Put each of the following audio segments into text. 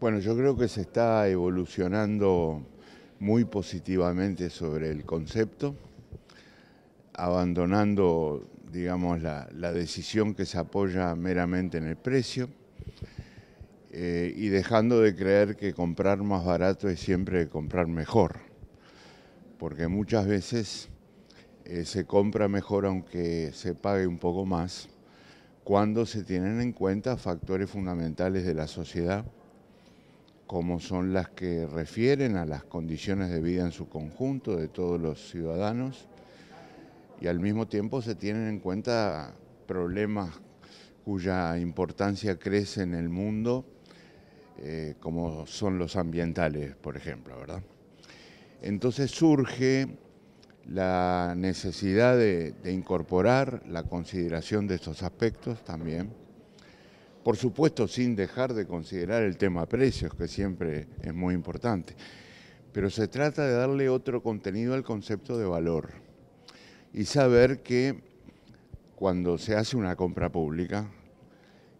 Bueno, yo creo que se está evolucionando muy positivamente sobre el concepto, abandonando, digamos, la, decisión que se apoya meramente en el precio eh, y dejando de creer que comprar más barato es siempre comprar mejor, porque muchas veces eh, se compra mejor aunque se pague un poco más, cuando se tienen en cuenta factores fundamentales de la sociedad como son las que refieren a las condiciones de vida en su conjunto de todos los ciudadanos y al mismo tiempo se tienen en cuenta problemas cuya importancia crece en el mundo, eh, como son los ambientales, por ejemplo, ¿verdad? Entonces surge la necesidad de incorporar la consideración de estos aspectos también por supuesto sin dejar de considerar el tema precios, que siempre es muy importante, pero se trata de darle otro contenido al concepto de valor y saber que cuando se hace una compra pública,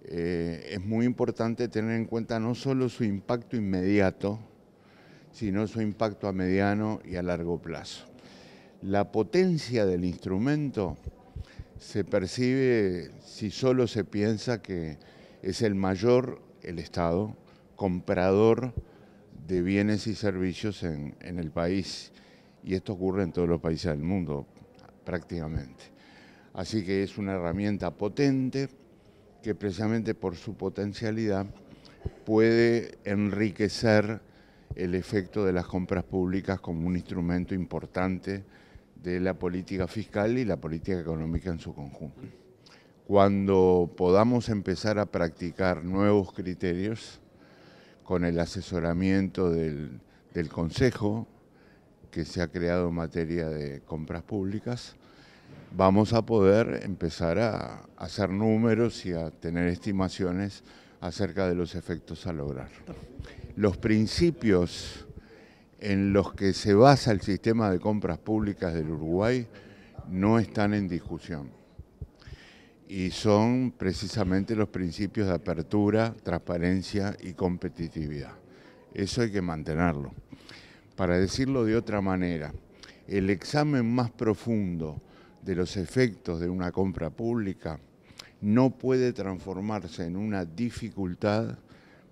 eh, es muy importante tener en cuenta no solo su impacto inmediato, sino su impacto a mediano y a largo plazo. La potencia del instrumento se percibe si solo se piensa que es el mayor, el Estado, comprador de bienes y servicios en, el país. Y esto ocurre en todos los países del mundo, prácticamente. Así que es una herramienta potente que precisamente por su potencialidad puede enriquecer el efecto de las compras públicas como un instrumento importante de la política fiscal y la política económica en su conjunto cuando podamos empezar a practicar nuevos criterios con el asesoramiento del, Consejo que se ha creado en materia de compras públicas, vamos a poder empezar a hacer números y a tener estimaciones acerca de los efectos a lograr. Los principios en los que se basa el sistema de compras públicas del Uruguay no están en discusión y son precisamente los principios de apertura, transparencia y competitividad. Eso hay que mantenerlo. Para decirlo de otra manera, el examen más profundo de los efectos de una compra pública no puede transformarse en una dificultad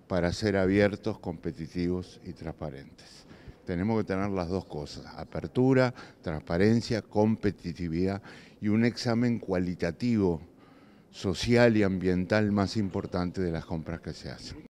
para ser abiertos, competitivos y transparentes. Tenemos que tener las dos cosas, apertura, transparencia, competitividad y un examen cualitativo social y ambiental más importante de las compras que se hacen.